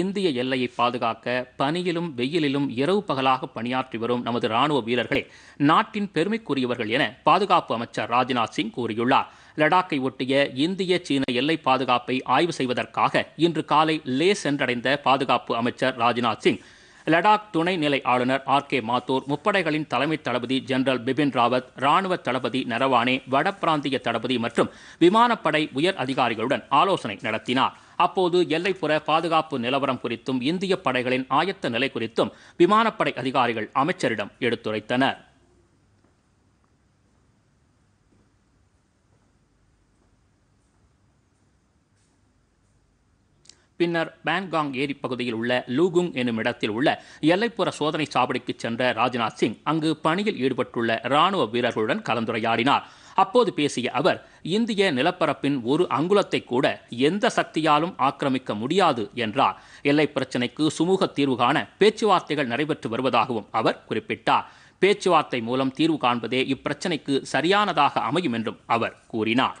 இந்திய எல்லையை பாதுகாக்க பனியிலும் வெயிலிலும் இரவு பகலாக பணியாற்றி வரும் நமது ராணுவ வீரர்களே நாட்டின் பெருமைக்குரியவர்கள் என பாதுகாப்பு அமைச்சர் ராஜ்நாத் சிங் கூறியுள்ளார் லடாக்கை ஒட்டிய இந்திய சீன எல்லை பாதுகாப்பை ஆய்வு செய்வதற்காக இன்று காலை லே சென்றடைந்த பாதுகாப்பு அமைச்சர் ராஜ்நாத் சிங் லடாக் துணை நிலை ஆளுநர் ஆர் கே மாத்தூர் முப்படைகளின் தலைமை தளபதி ஜெனரல் பிபின் ராவத் ராணுவ தளபதி நரவானே வடபிராந்திய தளபதி மற்றும் விமானப்படை உயர் அதிகாரிகளுடன் ஆலோசனை நடத்தினார் அப்போது எல்லைப்புற பாதுகாப்பு நிலவரம் குறித்தும் இந்திய படைகளின் ஆயத்த நிலை குறித்தும் விமானப்படை அதிகாரிகள் அமைச்சரிடம் எடுத்துரைத்தனர் பின்னர் பேன்காங் ஏரி பகுதியில் உள்ள லூகுங் எனும் இடத்தில் உள்ள எல்லைப்புற சோதனை சாவடிக்கு சென்ற ராஜ்நாத் சிங் அங்கு பணியில் ஈடுபட்டுள்ள ராணுவ வீரர்களுடன் கலந்துரையாடினார் அப்போது பேசிய அவர் இந்திய நிலப்பரப்பின் ஒரு அங்குலத்தை கூட எந்த சக்தியாலும் ஆக்கிரமிக்க முடியாது என்றார் எல்லை பிரச்சினைக்கு சுமூக தீர்வு காண பேச்சுவார்த்தைகள் நடைபெற்று வருவதாகவும் அவர் குறிப்பிட்டார் பேச்சுவார்த்தை மூலம் தீர்வு காண்பதே இப்பிரச்சினைக்கு சரியானதாக அமையும் என்றும் அவர் கூறினார்